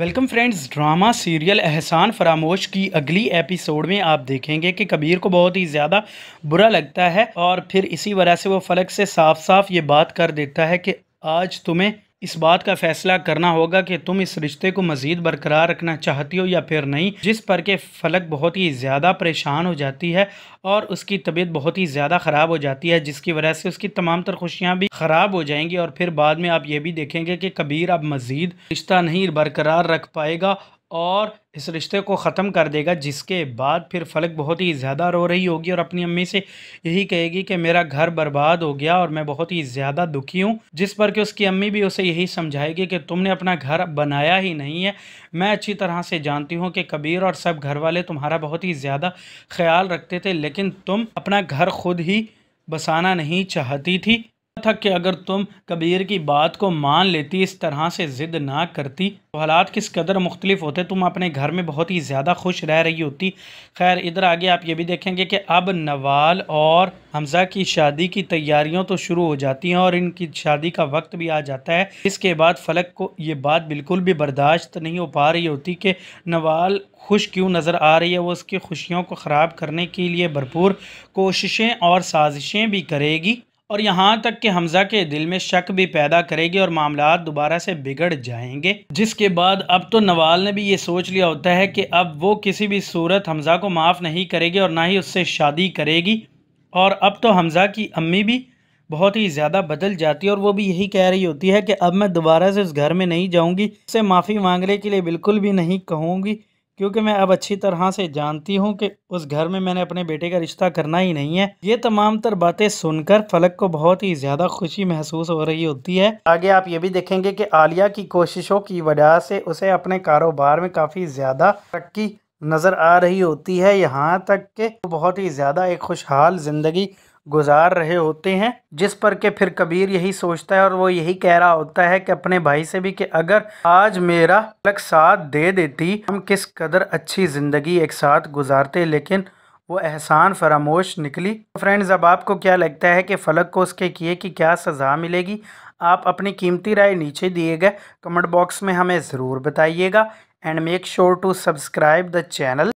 welcome friends drama serial एहसान फरामोश की अगली एपिसोड में आप देखेंगे कि कबीर को बहुत ही ज़्यादा बुरा लगता है और फिर इसी वजह से वो फलक से साफ साफ ये बात कर देता है कि आज तुम्हें इस बात का फैसला करना होगा कि तुम इस रिश्ते को मज़ीद बरकरार रखना चाहती हो या फिर नहीं जिस पर के फलक बहुत ही ज़्यादा परेशान हो जाती है और उसकी तबीयत बहुत ही ज़्यादा ख़राब हो जाती है जिसकी वजह से उसकी तमाम तर खुशियाँ भी ख़राब हो जाएंगी और फिर बाद में आप ये भी देखेंगे कि कबीर अब मज़ीद रिश्ता नहीं बरकरार रख पाएगा और इस रिश्ते को ख़त्म कर देगा जिसके बाद फिर फलक बहुत ही ज़्यादा रो रही होगी और अपनी अम्मी से यही कहेगी कि मेरा घर बर्बाद हो गया और मैं बहुत ही ज़्यादा दुखी हूँ जिस पर कि उसकी अम्मी भी उसे यही समझाएगी कि तुमने अपना घर बनाया ही नहीं है मैं अच्छी तरह से जानती हूँ कि कबीर और सब घर वाले तुम्हारा बहुत ही ज़्यादा ख्याल रखते थे लेकिन तुम अपना घर खुद ही बसाना नहीं चाहती थी था कि अगर तुम कबीर की बात को मान लेती इस तरह से ज़िद ना करती तो हालात किस कदर मुख्तलिफ होते तुम अपने घर में बहुत ही ज़्यादा खुश रह रही होती खैर इधर आगे आप ये भी देखेंगे कि अब नवाल और हमजा की शादी की तैयारियों तो शुरू हो जाती हैं और इनकी शादी का वक्त भी आ जाता है इसके बाद फलक को ये बात बिल्कुल भी बर्दाश्त नहीं हो पा रही होती कि नवाल खुश क्यों नज़र आ रही है वो उसकी खुशियों को ख़राब करने के लिए भरपूर कोशिशें और साजिशें भी करेगी और यहाँ तक कि हमजा के दिल में शक भी पैदा करेगी और मामला दोबारा से बिगड़ जाएंगे जिसके बाद अब तो नवाल ने भी ये सोच लिया होता है कि अब वो किसी भी सूरत हमजा को माफ़ नहीं करेगी और ना ही उससे शादी करेगी और अब तो हमजा की अम्मी भी बहुत ही ज़्यादा बदल जाती है और वो भी यही कह रही होती है कि अब मैं दोबारा से उस घर में नहीं जाऊँगी उससे माफ़ी मांगने के लिए बिल्कुल भी नहीं कहूँगी क्योंकि मैं अब अच्छी तरह से जानती हूँ कि उस घर में मैंने अपने बेटे का रिश्ता करना ही नहीं है ये तमाम तर बातें सुनकर फलक को बहुत ही ज़्यादा खुशी महसूस हो रही होती है आगे आप ये भी देखेंगे कि आलिया की कोशिशों की वजह से उसे अपने कारोबार में काफ़ी ज़्यादा तरक्की नज़र आ रही होती है यहाँ तक के बहुत ही ज़्यादा एक खुशहाल ज़िंदगी गुजार रहे होते हैं जिस पर के फिर कबीर यही सोचता है और वो यही कह रहा होता है कि अपने भाई से भी कि अगर आज मेरा अलग साथ दे देती हम किस कदर अच्छी ज़िंदगी एक साथ गुजारते लेकिन वो एहसान फरामोश निकली तो फ्रेंड्स अब आपको क्या लगता है कि फलक को उसके किए की क्या सज़ा मिलेगी आप अपनी कीमती राय नीचे दिए गए कमेंट बॉक्स में हमें ज़रूर बताइएगा and make sure to subscribe the channel